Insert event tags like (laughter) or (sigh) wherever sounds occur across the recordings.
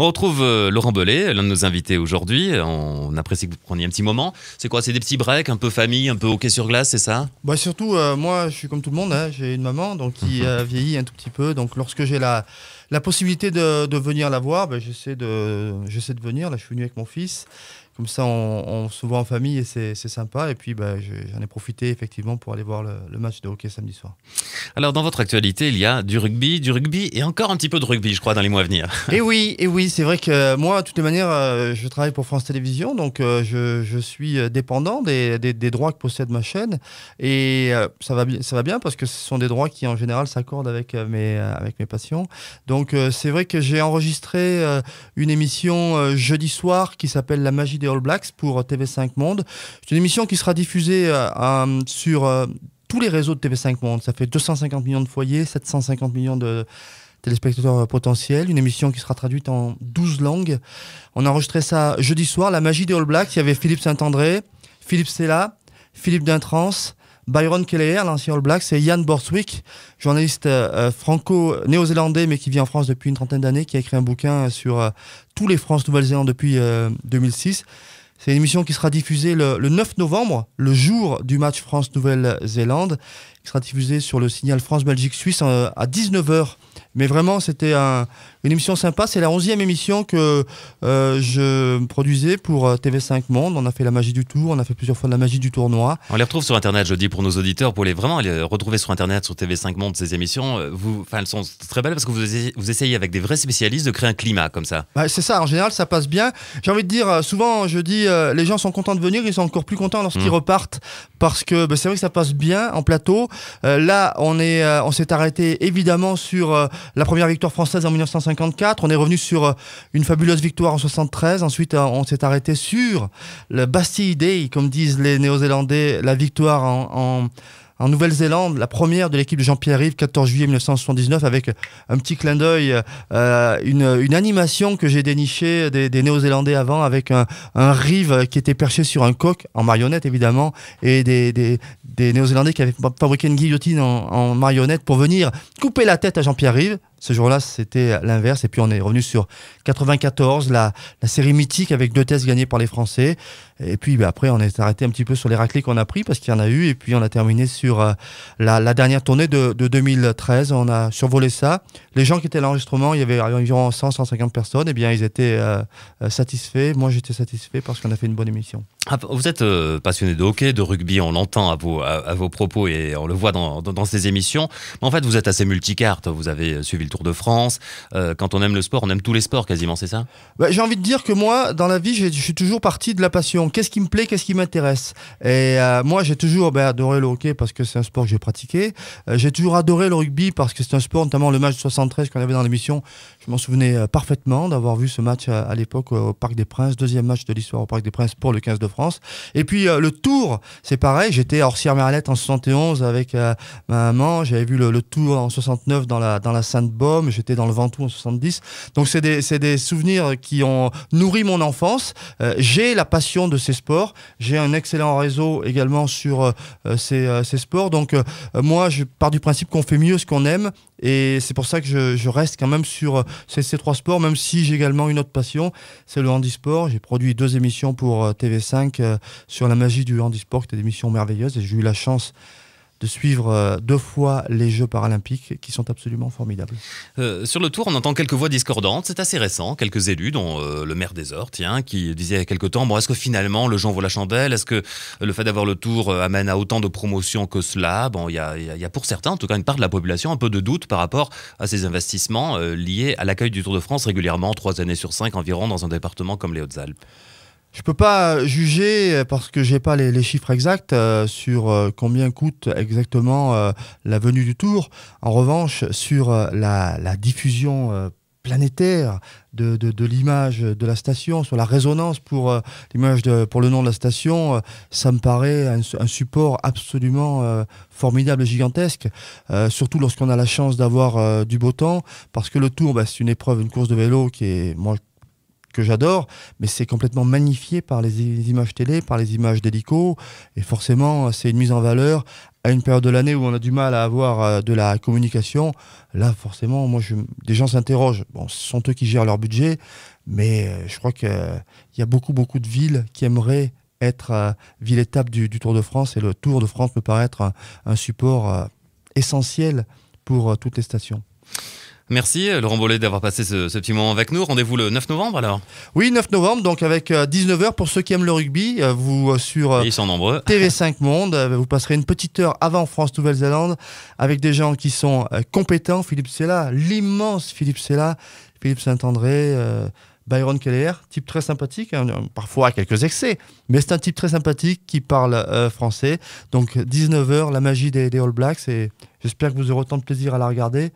On retrouve euh, Laurent Bellet, l'un de nos invités aujourd'hui. On apprécie que vous preniez un petit moment. C'est quoi C'est des petits breaks, un peu famille, un peu hockey sur glace, c'est ça bah Surtout, euh, moi, je suis comme tout le monde. Hein. J'ai une maman donc, qui a mhm. euh, vieilli un tout petit peu. Donc, lorsque j'ai la, la possibilité de, venir la voir, bah, j'essaie de, de venir. Là, je suis venu avec mon fils. Comme ça, on, se voit en famille et c'est sympa. Et puis, bah, j'en ai profité effectivement pour aller voir le, match de hockey samedi soir. Alors, dans votre actualité, il y a du rugby, du rugby et encore un petit peu de rugby, je crois, dans les mois à venir. (laughs) Et eh oui, et eh oui, c'est vrai que euh, moi, de toutes les manières, euh, je travaille pour France Télévisions, donc euh, je, suis dépendant des, droits que possède ma chaîne. Et ça va, ça va bien parce que ce sont des droits qui, en général, s'accordent avec mes, avec mes passions. Donc, c'est vrai que j'ai enregistré une émission jeudi soir qui s'appelle La magie All Blacks pour euh, TV5 Monde. C'est une émission qui sera diffusée euh, sur euh, tous les réseaux de TV5 Monde. Ça fait 250 millions de foyers, 750 millions de téléspectateurs potentiels, une émission qui sera traduite en 12 langues. On a enregistré ça jeudi soir, La magie des All Blacks. Il y avait Philippe Saint-André, Philippe Sella, Philippe Dintrance, Byron Keller, l'ancien All Blacks, c'est Ian Borswick, journaliste euh, euh, franco-néo-zélandais, mais qui vit en France depuis une trentaine d'années, qui a écrit un bouquin euh, sur tous les France-Nouvelle-Zélande depuis 2006. C'est une émission qui sera diffusée le, le 9 novembre, le jour du match France-Nouvelle-Zélande, qui sera diffusée sur le signal France-Belgique-Suisse à 19h. Mais vraiment, c'était un, une émission sympa, c'est la onzième émission que euh, je produisais pour euh, TV5 Monde. On a fait la magie du tour, on a fait plusieurs fois de la magie du tournoi. On les retrouve sur Internet, je dis pour nos auditeurs, pour les vraiment les retrouver sur Internet, sur TV5 Monde, ces émissions. Euh, vous, elles sont très belles parce que vous, essayez avec des vrais spécialistes de créer un climat comme ça. Bah, c'est ça, en général, ça passe bien. J'ai envie de dire, souvent, je dis, les gens sont contents de venir, ils sont encore plus contents lorsqu'ils mm. repartent parce que bah, c'est vrai que ça passe bien en plateau. là, on s'est on arrêté évidemment sur la première victoire française en 1950 on est revenu sur euh, une fabuleuse victoire en 73. Ensuite, euh, on s'est arrêté sur le Bastille Day, comme disent les Néo-Zélandais, la victoire en, Nouvelle-Zélande, la première de l'équipe de Jean-Pierre Rive, 14 juillet 1979, avec euh, un petit clin d'œil, une, animation que j'ai dénichée des, Néo-Zélandais avant, avec un, Rive qui était perché sur un coq, en marionnette évidemment, et des, Néo-Zélandais qui avaient fabriqué une guillotine en, marionnette pour venir couper la tête à Jean-Pierre Rive. Ce jour-là, c'était l'inverse. Et puis on est revenu sur 94, la, série mythique avec deux tests gagnés par les Français. Et puis bah, après, on est arrêté un petit peu sur les raclés qu'on a pris parce qu'il y en a eu. Et puis on a terminé sur euh, la, dernière tournée de, 2013. On a survolé ça. Les gens qui étaient à l'enregistrement, il y avait environ 100, 150 personnes. Et eh bien, ils étaient euh, euh, satisfaits. Moi, j'étais satisfait parce qu'on a fait une bonne émission. Ah, vous êtes euh, passionné de hockey, de rugby, on l'entend à vos, à, vos propos et on le voit dans, ces émissions. en fait, vous êtes assez multicarte. Vous avez euh, suivi le Tour de France. Euh, quand on aime le sport, on aime tous les sports quasiment, c'est ça bah, J'ai envie de dire que moi, dans la vie, je suis toujours parti de la passion. Qu'est-ce qui me plaît, qu'est-ce qui m'intéresse Et moi, j'ai toujours bah, adoré le hockey parce que c'est un sport que j'ai pratiqué. j'ai toujours adoré le rugby parce que c'est un sport, notamment le match de 73 qu'on avait dans l'émission. Je m'en souvenais parfaitement d'avoir vu ce match à, l'époque au Parc des Princes, deuxième match de l'histoire au Parc des Princes pour le 15 de France. Et puis euh, le Tour, c'est pareil. J'étais à Orsières-Merlette en 71 avec euh, ma maman. J'avais vu le, Tour en 69 dans la, dans la Sainte-Baume. J'étais dans le Ventoux en 70. Donc c'est des, des, souvenirs qui ont nourri mon enfance. Euh, j'ai la passion de ces sports. J'ai un excellent réseau également sur ces, ces, sports. Donc moi, je pars du principe qu'on fait mieux ce qu'on aime et c'est pour ça que je, reste quand même sur euh, ces, ces trois sports, même si j'ai également une autre passion, c'est le handisport. J'ai produit deux émissions pour euh, TV5 euh, sur la magie du handisport, qui étaient des émissions merveilleuses, et j'ai eu la chance de suivre euh, deux fois les Jeux paralympiques qui sont absolument formidables. Euh, sur le tour, on entend quelques voix discordantes. C'est assez récent. Quelques élus, dont euh, le maire des Ortes, qui disait il y a quelques temps bon, est-ce que finalement le gens vaut la chandelle Est-ce que le fait d'avoir le tour amène à autant de promotions que cela Bon, il y, a, pour certains, en tout cas une part de la population, un peu de doute par rapport à ces investissements liés à l'accueil du Tour de France régulièrement, trois années sur cinq environ, dans un département comme les Hautes-Alpes. Je peux pas juger euh, parce que j'ai pas les, chiffres exacts euh, sur euh, combien coûte exactement la venue du tour. En revanche, sur la, diffusion planétaire de, l'image de la station, sur la résonance pour l'image pour le nom de la station, ça me paraît un, support absolument formidable, gigantesque, surtout lorsqu'on a la chance d'avoir du beau temps, parce que le Tour, bah, c'est une épreuve, une course de vélo qui est, moi, que j'adore, mais c'est complètement magnifié par les images télé, par les images d'hélico, et forcément c'est une mise en valeur à une période de l'année où on a du mal à avoir euh, de la communication. Là, forcément, moi, des gens s'interrogent. Bon, ce sont eux qui gèrent leur budget, mais euh, je crois qu'il y a beaucoup, beaucoup de villes qui aimeraient être euh, ville étape du, Tour de France, et le Tour de France me paraît être un support essentiel pour toutes les stations. Merci euh, Laurent Bollet d'avoir passé ce, petit moment avec nous. Rendez-vous le 9 novembre alors Oui, 9 novembre, donc avec 19h euh, pour ceux qui aiment le rugby. Euh, vous sur ils sont nombreux. TV5 (laughs) Monde, vous passerez une petite heure avant France-Nouvelle-Zélande avec des gens qui sont compétents. Philippe Sella, l'immense Philippe Sella, Philippe Saint-André. Byron Keller, type très sympathique, hein, parfois à quelques excès, mais c'est un type très sympathique qui parle français. Donc 19h, la magie des, des All Blacks, et j'espère que vous aurez autant de plaisir à la regarder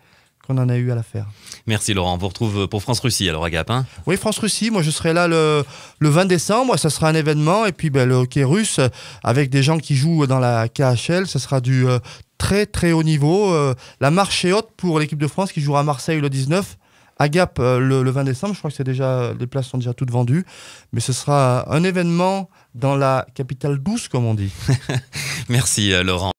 on en a eu à la faire. Merci Laurent. On vous retrouve pour France-Russie alors à Gap. Hein. oui, France-Russie. Moi, je serai là le, 20 décembre. Ça sera un événement. Et puis, ben, le hockey russe avec des gens qui jouent dans la KHL. Ça sera du euh, très, très haut niveau. Euh, la marche est haute pour l'équipe de France qui jouera à Marseille le 19. À Gap euh, le, le, 20 décembre, je crois que c'est déjà les places sont déjà toutes vendues, mais ce sera un événement dans la capitale douce comme on dit. (laughs) Merci Laurent.